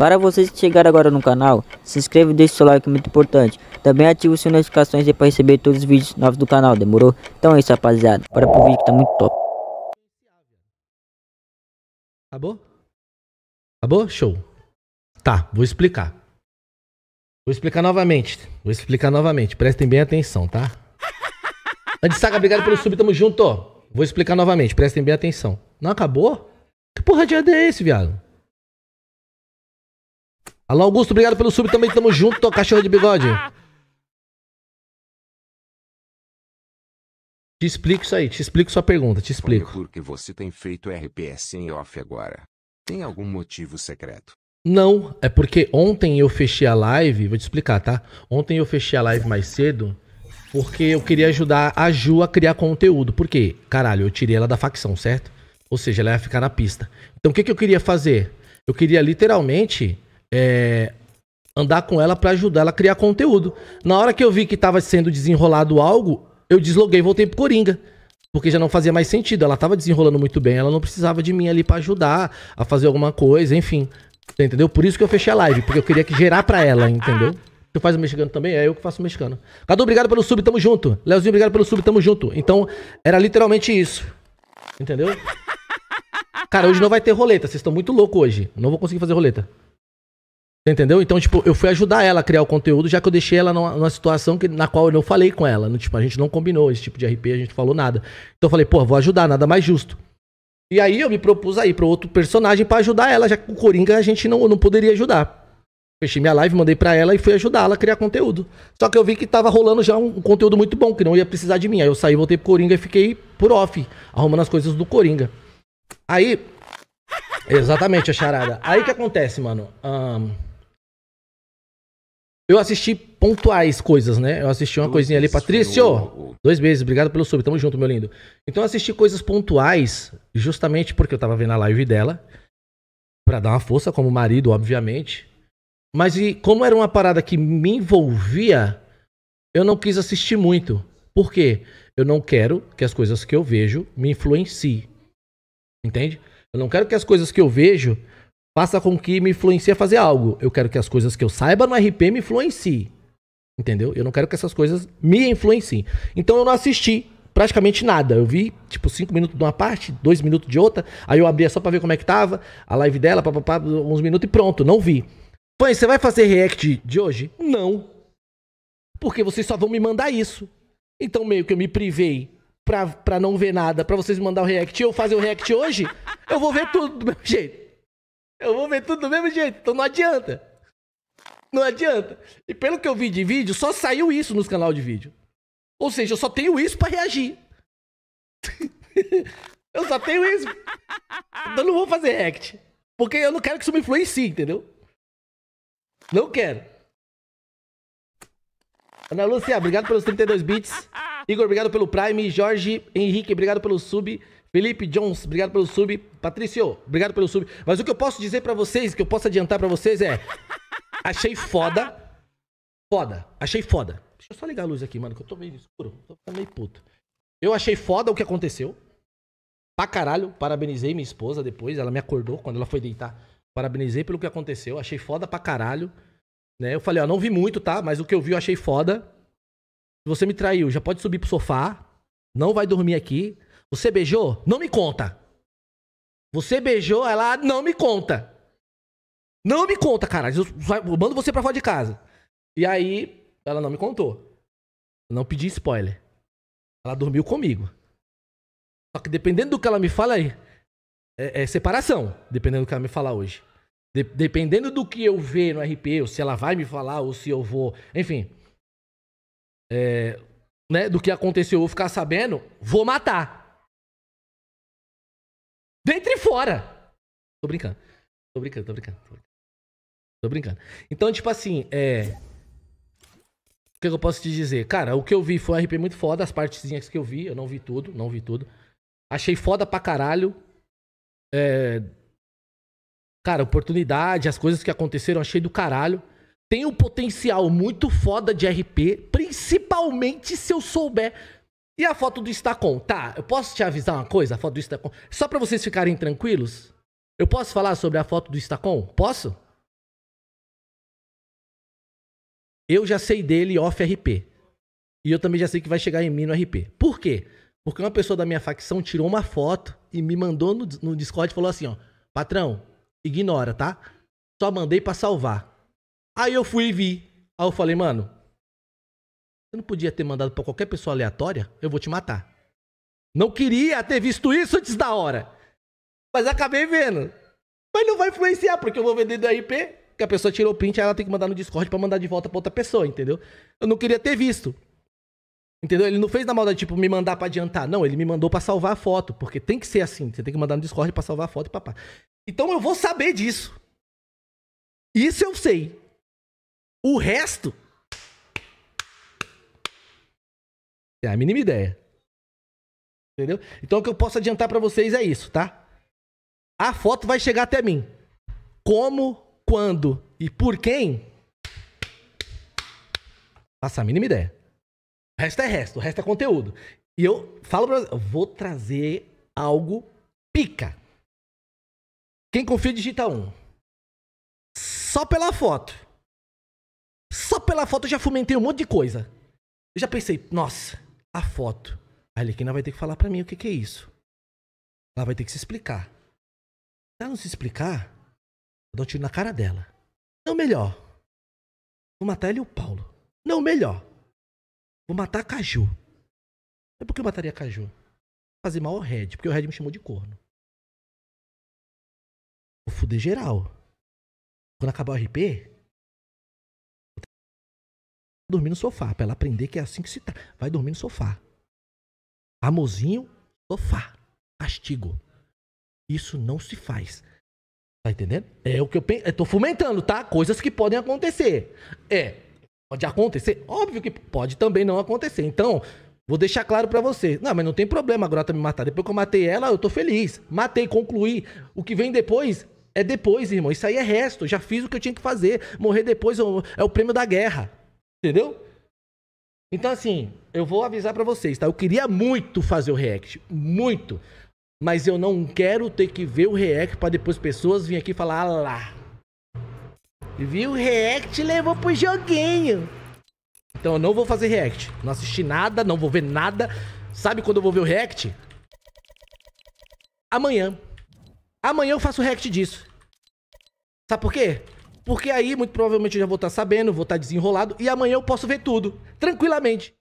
Para vocês que chegaram agora no canal, se inscreva e deixe seu like, muito importante. Também ative as notificações para receber todos os vídeos novos do canal, demorou? Então é isso, rapaziada. Bora pro vídeo que tá muito top. Acabou? Acabou? Show. Tá, vou explicar. Vou explicar novamente. Vou explicar novamente. Prestem bem atenção, tá? Antes saca, obrigado pelo sub, tamo junto. Vou explicar novamente. Prestem bem atenção. Não acabou? Que porra de AD é esse, viado? Alô Augusto, obrigado pelo sub também. Tamo junto, cachorro de bigode. Te explico isso aí, te explico sua pergunta, te explico. Por que você tem feito RPS em off agora? Tem algum motivo secreto? Não, é porque ontem eu fechei a live, vou te explicar, tá? Ontem eu fechei a live mais cedo porque eu queria ajudar a Ju a criar conteúdo. Por quê? Caralho, eu tirei ela da facção, certo? Ou seja, ela ia ficar na pista. Então o que, que eu queria fazer? Eu queria literalmente é, andar com ela para ajudar ela a criar conteúdo. Na hora que eu vi que estava sendo desenrolado algo, eu desloguei e voltei pro Coringa. Porque já não fazia mais sentido. Ela estava desenrolando muito bem, ela não precisava de mim ali para ajudar a fazer alguma coisa, enfim. Entendeu? Por isso que eu fechei a live, porque eu queria que gerar para ela, entendeu? Tu faz o mexicano também? É eu que faço o mexicano. Cadu, obrigado pelo sub, tamo junto. Leozinho, obrigado pelo sub, tamo junto. Então, era literalmente isso. Entendeu? Cara, hoje não vai ter roleta. Vocês estão muito loucos hoje. Não vou conseguir fazer roleta. Você entendeu? Então, tipo, eu fui ajudar ela a criar o conteúdo, já que eu deixei ela numa, numa situação que, na qual eu não falei com ela. No, tipo, a gente não combinou esse tipo de RP, a gente falou nada. Então eu falei, pô, vou ajudar, nada mais justo. E aí eu me propus aí para outro personagem para ajudar ela, já que o Coringa a gente não, não poderia ajudar. Fechei minha live, mandei para ela e fui ajudá-la a criar conteúdo. Só que eu vi que tava rolando já um conteúdo muito bom, que não ia precisar de mim. Aí eu saí, voltei pro Coringa e fiquei por off, arrumando as coisas do Coringa. Aí. Exatamente, a charada. Aí que acontece, mano? Um... Eu assisti pontuais coisas, né? Eu assisti uma coisinha ali. Patrício! O... Dois meses, obrigado pelo sub. Tamo junto, meu lindo. Então eu assisti coisas pontuais, justamente porque eu tava vendo a live dela. para dar uma força, como marido, obviamente. Mas e como era uma parada que me envolvia, eu não quis assistir muito. Por quê? Eu não quero que as coisas que eu vejo me influenciem. Entende? Eu não quero que as coisas que eu vejo faça com que me influencie a fazer algo. Eu quero que as coisas que eu saiba no RP me influenciem. Entendeu? Eu não quero que essas coisas me influenciem. Então eu não assisti praticamente nada. Eu vi, tipo, cinco minutos de uma parte, dois minutos de outra. Aí eu abria só pra ver como é que tava, a live dela, papapá, uns minutos e pronto, não vi. Pãe, você vai fazer react de hoje? Não. Porque vocês só vão me mandar isso. Então meio que eu me privei pra, pra não ver nada, pra vocês me mandar o react e eu fazer o react hoje, eu vou ver tudo do meu jeito. Eu vou ver tudo do mesmo jeito, então não adianta. Não adianta. E pelo que eu vi de vídeo, só saiu isso nos canal de vídeo. Ou seja, eu só tenho isso para reagir. eu só tenho isso. Então não vou fazer react. Porque eu não quero que isso me influencie, entendeu? Não quero. Ana Lúcia, obrigado pelos 32 bits. Igor, obrigado pelo Prime. Jorge Henrique, obrigado pelo sub. Felipe Jones, obrigado pelo sub. Patrício, obrigado pelo sub. Mas o que eu posso dizer para vocês, que eu posso adiantar para vocês é. Achei foda. Foda. Achei foda. Deixa eu só ligar a luz aqui, mano, que eu tô meio escuro. Tô meio puto. Eu achei foda o que aconteceu. Pra caralho. Parabenizei minha esposa depois. Ela me acordou quando ela foi deitar. Parabenizei pelo que aconteceu. Achei foda pra caralho. Né? Eu falei, ó, não vi muito, tá? Mas o que eu vi eu achei foda. você me traiu, já pode subir pro sofá. Não vai dormir aqui. Você beijou? Não me conta. Você beijou? Ela não me conta. Não me conta, cara. Eu, eu mando você pra fora de casa. E aí, ela não me contou. Eu não pedi spoiler. Ela dormiu comigo. Só que dependendo do que ela me fala aí, é, é, é separação. Dependendo do que ela me falar hoje. De, dependendo do que eu ver no RP, ou se ela vai me falar, ou se eu vou. Enfim. É, né, do que aconteceu, eu vou ficar sabendo, vou matar. Dentro e fora. Tô brincando. Tô brincando, tô brincando. Tô brincando. Então, tipo assim, é. O que, que eu posso te dizer? Cara, o que eu vi foi um RP muito foda, as partezinhas que eu vi, eu não vi tudo, não vi tudo. Achei foda pra caralho. É... Cara, oportunidade, as coisas que aconteceram, achei do caralho. Tem um potencial muito foda de RP, principalmente se eu souber e a foto do Estacon? Tá, eu posso te avisar uma coisa? A foto do Estacon. Só para vocês ficarem tranquilos, eu posso falar sobre a foto do Estacon? Posso? Eu já sei dele off RP. E eu também já sei que vai chegar em mim no RP. Por quê? Porque uma pessoa da minha facção tirou uma foto e me mandou no, no Discord e falou assim, ó. Patrão, ignora, tá? Só mandei para salvar. Aí eu fui e vi. Aí eu falei, mano, você não podia ter mandado para qualquer pessoa aleatória? Eu vou te matar. Não queria ter visto isso antes da hora. Mas acabei vendo. Mas não vai influenciar, porque eu vou vender do RP, que a pessoa tirou o print, aí ela tem que mandar no Discord para mandar de volta pra outra pessoa, entendeu? Eu não queria ter visto. Entendeu? Ele não fez na maldade, tipo, me mandar para adiantar. Não, ele me mandou para salvar a foto, porque tem que ser assim. Você tem que mandar no Discord para salvar a foto e papá. Então eu vou saber disso. Isso eu sei. O resto Tem é a mínima ideia. Entendeu? Então o que eu posso adiantar para vocês é isso, tá? A foto vai chegar até mim. Como, quando e por quem? Faça a mínima ideia. O resto é resto, o resto é conteúdo. E eu falo pra vocês, vou trazer algo pica. Quem confia digita um. Só pela foto. Só pela foto eu já fomentei um monte de coisa. Eu já pensei, nossa, a foto. A Arlequina vai ter que falar para mim o que, que é isso. Ela vai ter que se explicar. Se ela não se explicar, eu dou um tiro na cara dela. Não, melhor. Vou matar ele e o Paulo. Não, melhor. Vou matar a Caju. É porque eu mataria a Caju? Fazer mal ao Red, porque o Red me chamou de corno. Vou fuder geral. Quando acabar o RP, dormir no sofá, para ela aprender que é assim que se tá. Vai dormir no sofá. Amorzinho, sofá. Castigo. Isso não se faz. Tá entendendo? É o que eu penso. Eu tô fomentando, tá? Coisas que podem acontecer. É. Pode acontecer? Óbvio que pode também não acontecer. Então, vou deixar claro para você. Não, mas não tem problema a grota tá me matar. Depois que eu matei ela, eu tô feliz. Matei, concluí. O que vem depois é depois, irmão. Isso aí é resto. Já fiz o que eu tinha que fazer. Morrer depois é o é prêmio da guerra. Entendeu? Então, assim, eu vou avisar para vocês, tá? Eu queria muito fazer o react, muito. Mas eu não quero ter que ver o react para depois pessoas virem aqui falar, ah lá. Viu o react levou pro joguinho. Então eu não vou fazer react. Não assisti nada, não vou ver nada. Sabe quando eu vou ver o react? Amanhã. Amanhã eu faço react disso. Sabe por quê? Porque aí, muito provavelmente, eu já vou estar sabendo, vou estar desenrolado e amanhã eu posso ver tudo, tranquilamente.